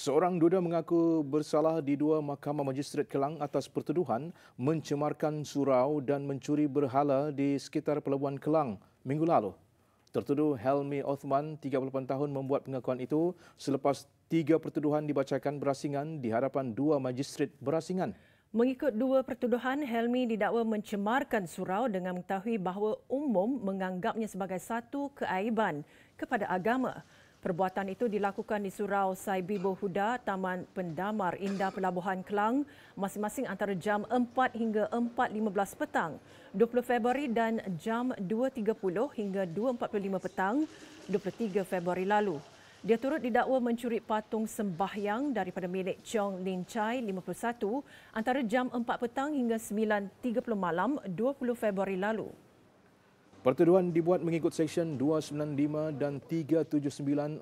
Seorang duda mengaku bersalah di dua mahkamah majistret Kelang atas pertuduhan mencemarkan surau dan mencuri berhala di sekitar pelabuhan Kelang minggu lalu. Tertuduh Helmi Othman, 38 tahun membuat pengakuan itu selepas tiga pertuduhan dibacakan berasingan di hadapan dua majistret berasingan. Mengikut dua pertuduhan, Helmi didakwa mencemarkan surau dengan mengetahui bahawa umum menganggapnya sebagai satu keaiban kepada agama. Perbuatan itu dilakukan di Surau Saibibo Huda, Taman Pendamar Indah Pelabuhan Kelang masing-masing antara jam 4 hingga 4.15 petang 20 Februari dan jam 2.30 hingga 2.45 petang 23 Februari lalu. Dia turut didakwa mencuri patung sembahyang daripada milik Chong Lin Chai 51 antara jam 4 petang hingga 9.30 malam 20 Februari lalu. Pertuduhan dibuat mengikut Seksyen 295 dan 379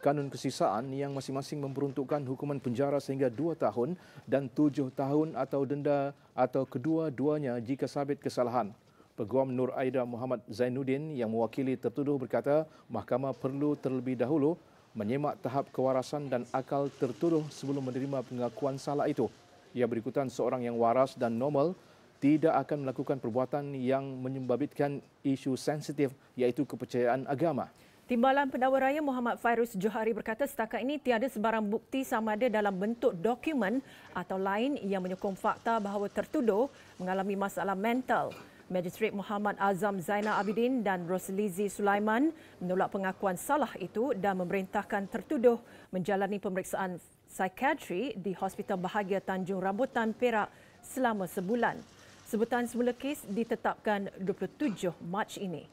Kanun Kesisaan yang masing-masing memperuntukkan hukuman penjara sehingga 2 tahun dan 7 tahun atau denda atau kedua-duanya jika sabit kesalahan. Peguam Nur Aida Muhammad Zainuddin yang mewakili tertuduh berkata mahkamah perlu terlebih dahulu menyemak tahap kewarasan dan akal tertuduh sebelum menerima pengakuan salah itu. Ia berikutan seorang yang waras dan normal tidak akan melakukan perbuatan yang menyebabkan isu sensitif iaitu kepercayaan agama. Timbalan Pendakwa Raya Muhammad Fairuz Johari berkata setakat ini tiada sebarang bukti sama ada dalam bentuk dokumen atau lain yang menyokong fakta bahawa tertuduh mengalami masalah mental. Magistrate Muhammad Azam Zainal Abidin dan Roslizi Sulaiman menolak pengakuan salah itu dan memerintahkan tertuduh menjalani pemeriksaan psikiatri di Hospital Bahagia Tanjung Rambutan Perak selama sebulan. Sebutan semula kes ditetapkan 27 Mac ini.